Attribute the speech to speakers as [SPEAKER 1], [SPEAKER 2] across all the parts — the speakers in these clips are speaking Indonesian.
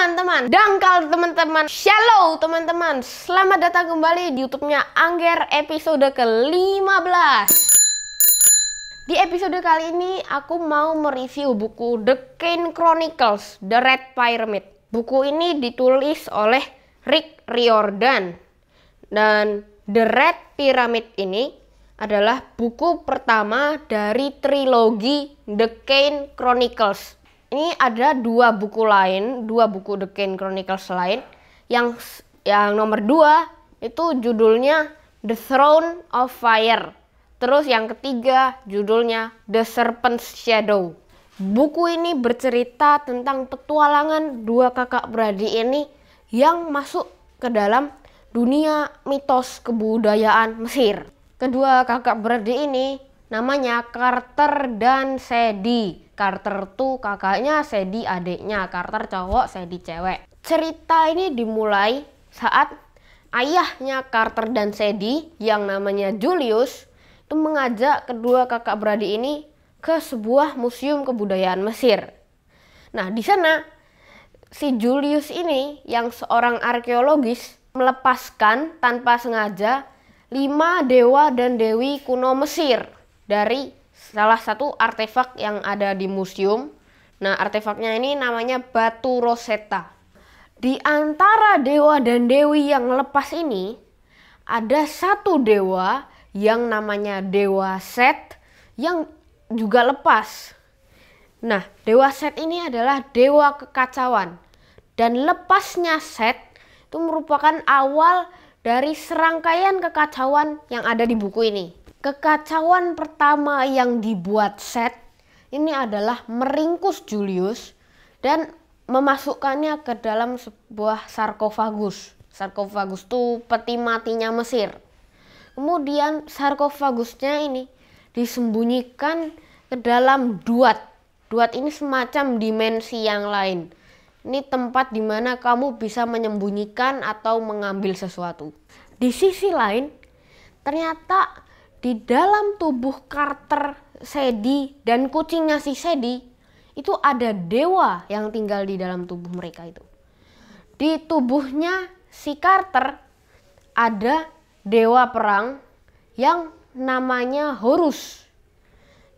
[SPEAKER 1] teman-teman dangkal teman-teman shallow teman-teman selamat datang kembali di youtube-nya Angger episode ke-15 di episode kali ini aku mau mereview buku The Kane Chronicles The Red Pyramid buku ini ditulis oleh Rick Riordan dan The Red Pyramid ini adalah buku pertama dari trilogi The Kane Chronicles ini ada dua buku lain, dua buku The Kane Chronicles lain. Yang yang nomor dua itu judulnya The Throne of Fire. Terus yang ketiga judulnya The Serpent's Shadow. Buku ini bercerita tentang petualangan dua kakak beradik ini yang masuk ke dalam dunia mitos kebudayaan Mesir. Kedua kakak beradik ini namanya Carter dan Sadie Carter tuh kakaknya Sedi adiknya, Carter cowok, Sedi cewek. Cerita ini dimulai saat ayahnya Carter dan Sedi yang namanya Julius itu mengajak kedua kakak beradik ini ke sebuah museum kebudayaan Mesir. Nah, di sana si Julius ini yang seorang arkeologis melepaskan tanpa sengaja lima dewa dan dewi kuno Mesir dari salah satu artefak yang ada di museum. Nah, artefaknya ini namanya batu Rosetta. Di antara dewa dan dewi yang lepas ini, ada satu dewa yang namanya dewa Set yang juga lepas. Nah, dewa Set ini adalah dewa kekacauan dan lepasnya Set itu merupakan awal dari serangkaian kekacauan yang ada di buku ini. Kekacauan pertama yang dibuat Set ini adalah meringkus Julius dan memasukkannya ke dalam sebuah sarkofagus. Sarkofagus itu peti matinya Mesir. Kemudian sarkofagusnya ini disembunyikan ke dalam duat. Duat ini semacam dimensi yang lain. Ini tempat di mana kamu bisa menyembunyikan atau mengambil sesuatu. Di sisi lain, ternyata di dalam tubuh Carter, Sedi, dan kucingnya si Sedi itu ada dewa yang tinggal di dalam tubuh mereka itu. Di tubuhnya si Carter ada dewa perang yang namanya Horus.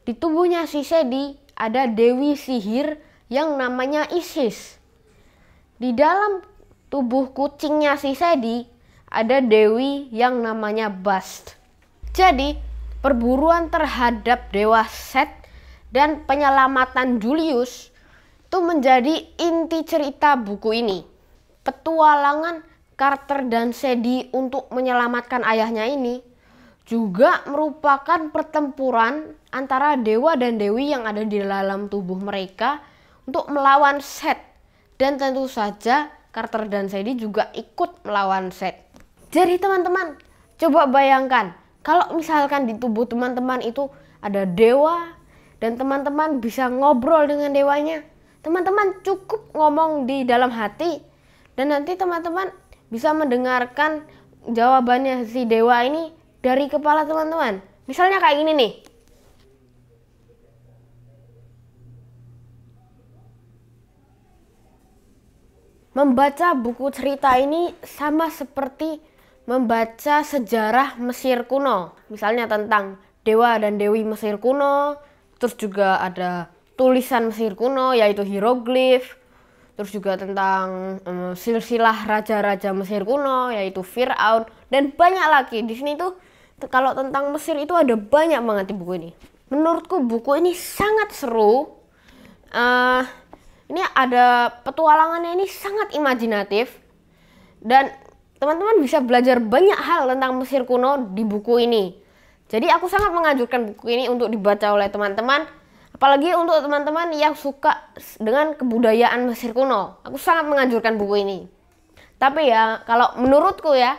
[SPEAKER 1] Di tubuhnya si Sedi ada dewi sihir yang namanya Isis. Di dalam tubuh kucingnya si Sedi ada dewi yang namanya Bast. Jadi, perburuan terhadap Dewa Set dan penyelamatan Julius itu menjadi inti cerita buku ini. Petualangan Carter dan Sedi untuk menyelamatkan ayahnya ini juga merupakan pertempuran antara dewa dan dewi yang ada di dalam tubuh mereka untuk melawan Set. Dan tentu saja Carter dan Sedi juga ikut melawan Set. Jadi teman-teman, coba bayangkan kalau misalkan di tubuh teman-teman itu ada dewa dan teman-teman bisa ngobrol dengan dewanya teman-teman cukup ngomong di dalam hati dan nanti teman-teman bisa mendengarkan jawabannya si dewa ini dari kepala teman-teman misalnya kayak gini nih Membaca buku cerita ini sama seperti membaca sejarah Mesir kuno, misalnya tentang dewa dan dewi Mesir kuno, terus juga ada tulisan Mesir kuno yaitu hieroglif, terus juga tentang um, silsilah raja-raja Mesir kuno yaitu Fir'aun dan banyak lagi. Di sini tuh kalau tentang Mesir itu ada banyak banget di buku ini. Menurutku buku ini sangat seru. Uh, ini ada petualangannya ini sangat imajinatif dan teman-teman bisa belajar banyak hal tentang Mesir kuno di buku ini. Jadi aku sangat menganjurkan buku ini untuk dibaca oleh teman-teman, apalagi untuk teman-teman yang suka dengan kebudayaan Mesir kuno. Aku sangat menganjurkan buku ini. Tapi ya, kalau menurutku ya,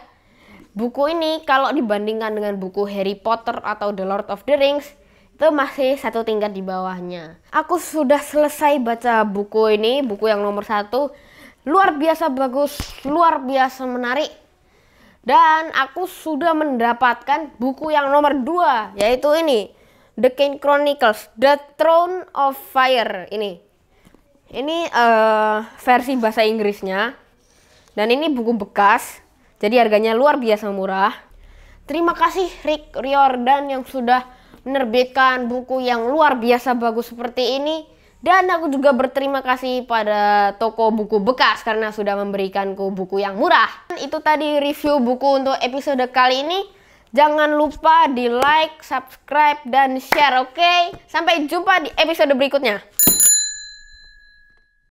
[SPEAKER 1] buku ini kalau dibandingkan dengan buku Harry Potter atau The Lord of the Rings, itu masih satu tingkat di bawahnya. Aku sudah selesai baca buku ini, buku yang nomor satu, luar biasa bagus, luar biasa menarik. Dan aku sudah mendapatkan buku yang nomor dua, yaitu ini, The King Chronicles: The Throne of Fire ini. Ini uh, versi bahasa Inggrisnya. Dan ini buku bekas. Jadi harganya luar biasa murah. Terima kasih Rick Riordan yang sudah menerbitkan buku yang luar biasa bagus seperti ini. Dan aku juga berterima kasih pada toko buku bekas karena sudah memberikanku buku yang murah. Itu tadi review buku untuk episode kali ini. Jangan lupa di like, subscribe, dan share, oke? Okay? Sampai jumpa di episode berikutnya.